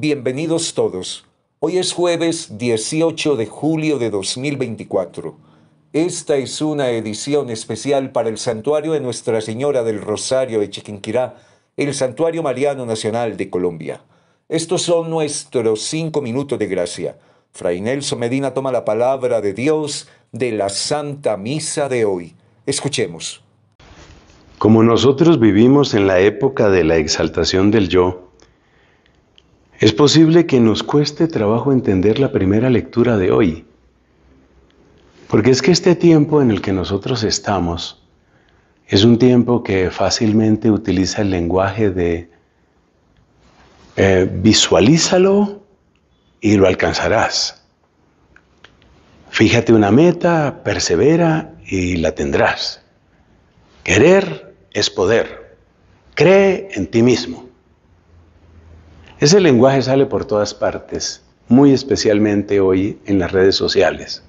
Bienvenidos todos. Hoy es jueves 18 de julio de 2024. Esta es una edición especial para el Santuario de Nuestra Señora del Rosario de Chiquinquirá, el Santuario Mariano Nacional de Colombia. Estos son nuestros cinco minutos de gracia. Fray Nelson Medina toma la palabra de Dios de la Santa Misa de hoy. Escuchemos. Como nosotros vivimos en la época de la exaltación del yo, es posible que nos cueste trabajo entender la primera lectura de hoy, porque es que este tiempo en el que nosotros estamos es un tiempo que fácilmente utiliza el lenguaje de eh, visualízalo y lo alcanzarás. Fíjate una meta, persevera y la tendrás. Querer es poder. Cree en ti mismo. Ese lenguaje sale por todas partes, muy especialmente hoy en las redes sociales.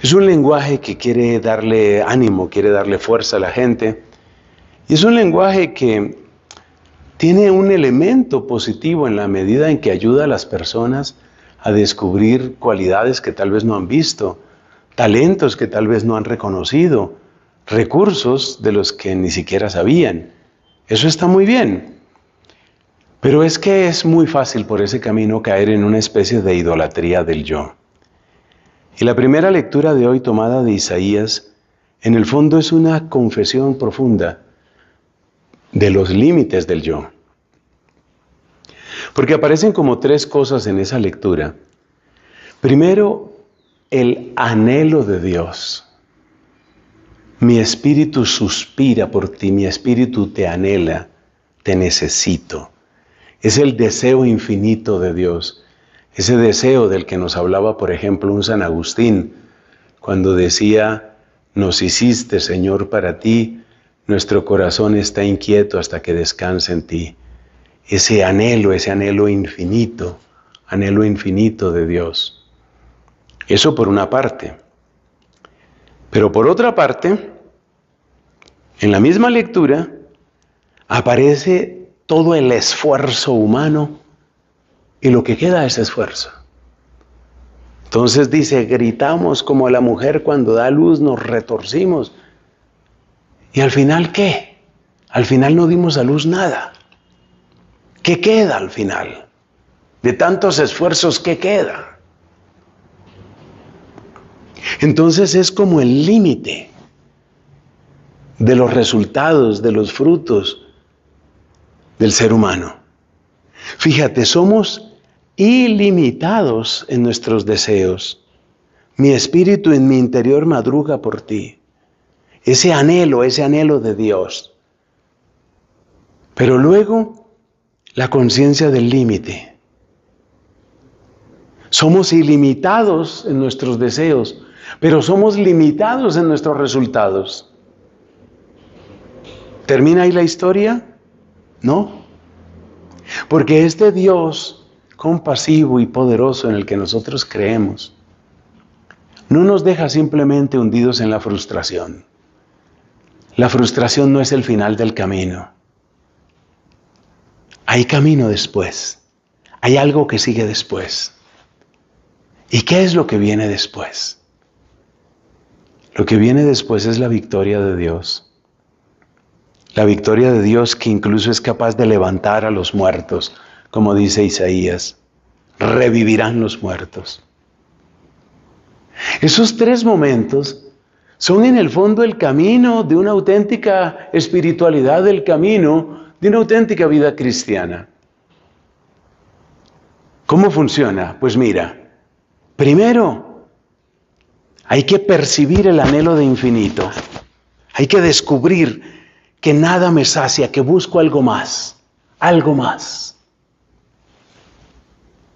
Es un lenguaje que quiere darle ánimo, quiere darle fuerza a la gente. Y es un lenguaje que tiene un elemento positivo en la medida en que ayuda a las personas a descubrir cualidades que tal vez no han visto, talentos que tal vez no han reconocido, recursos de los que ni siquiera sabían. Eso está muy bien. Pero es que es muy fácil por ese camino caer en una especie de idolatría del yo. Y la primera lectura de hoy tomada de Isaías, en el fondo es una confesión profunda de los límites del yo. Porque aparecen como tres cosas en esa lectura. Primero, el anhelo de Dios. Mi espíritu suspira por ti, mi espíritu te anhela, te necesito. Es el deseo infinito de Dios. Ese deseo del que nos hablaba, por ejemplo, un San Agustín, cuando decía, nos hiciste, Señor, para ti, nuestro corazón está inquieto hasta que descanse en ti. Ese anhelo, ese anhelo infinito, anhelo infinito de Dios. Eso por una parte. Pero por otra parte, en la misma lectura aparece todo el esfuerzo humano y lo que queda es esfuerzo. Entonces dice, gritamos como la mujer cuando da luz, nos retorcimos. ¿Y al final qué? Al final no dimos a luz nada. ¿Qué queda al final? De tantos esfuerzos, ¿qué queda? Entonces es como el límite de los resultados, de los frutos, del ser humano. Fíjate, somos ilimitados en nuestros deseos. Mi espíritu en mi interior madruga por ti. Ese anhelo, ese anhelo de Dios. Pero luego, la conciencia del límite. Somos ilimitados en nuestros deseos, pero somos limitados en nuestros resultados. ¿Termina ahí la historia? No. Porque este Dios compasivo y poderoso en el que nosotros creemos, no nos deja simplemente hundidos en la frustración. La frustración no es el final del camino. Hay camino después. Hay algo que sigue después. ¿Y qué es lo que viene después? Lo que viene después es la victoria de Dios. La victoria de Dios que incluso es capaz de levantar a los muertos, como dice Isaías. Revivirán los muertos. Esos tres momentos son en el fondo el camino de una auténtica espiritualidad, el camino de una auténtica vida cristiana. ¿Cómo funciona? Pues mira, primero hay que percibir el anhelo de infinito, hay que descubrir que nada me sacia, que busco algo más, algo más.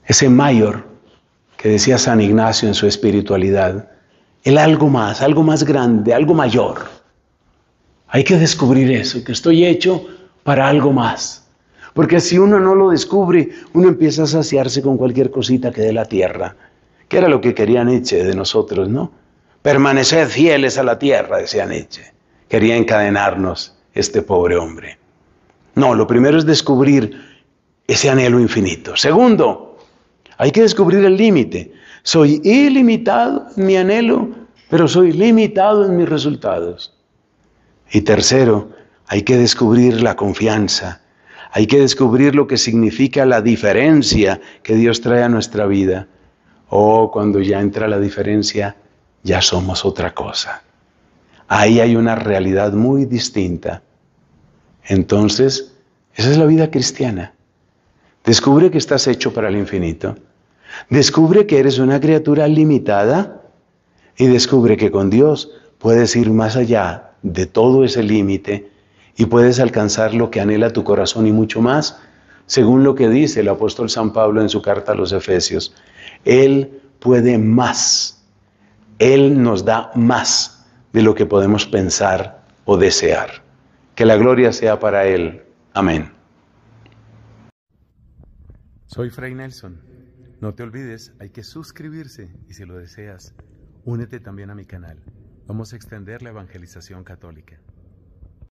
Ese mayor que decía San Ignacio en su espiritualidad, el algo más, algo más grande, algo mayor. Hay que descubrir eso, que estoy hecho para algo más. Porque si uno no lo descubre, uno empieza a saciarse con cualquier cosita que dé la tierra, que era lo que quería Nietzsche de nosotros, ¿no? Permaneced fieles a la tierra, decía Nietzsche. Quería encadenarnos este pobre hombre. No, lo primero es descubrir ese anhelo infinito. Segundo, hay que descubrir el límite. Soy ilimitado en mi anhelo, pero soy limitado en mis resultados. Y tercero, hay que descubrir la confianza. Hay que descubrir lo que significa la diferencia que Dios trae a nuestra vida. Oh, cuando ya entra la diferencia, ya somos otra cosa ahí hay una realidad muy distinta. Entonces, esa es la vida cristiana. Descubre que estás hecho para el infinito. Descubre que eres una criatura limitada y descubre que con Dios puedes ir más allá de todo ese límite y puedes alcanzar lo que anhela tu corazón y mucho más, según lo que dice el apóstol San Pablo en su carta a los Efesios. Él puede más. Él nos da más de lo que podemos pensar o desear. Que la gloria sea para Él. Amén. Soy Fray Nelson. No te olvides, hay que suscribirse y si lo deseas, únete también a mi canal. Vamos a extender la evangelización católica.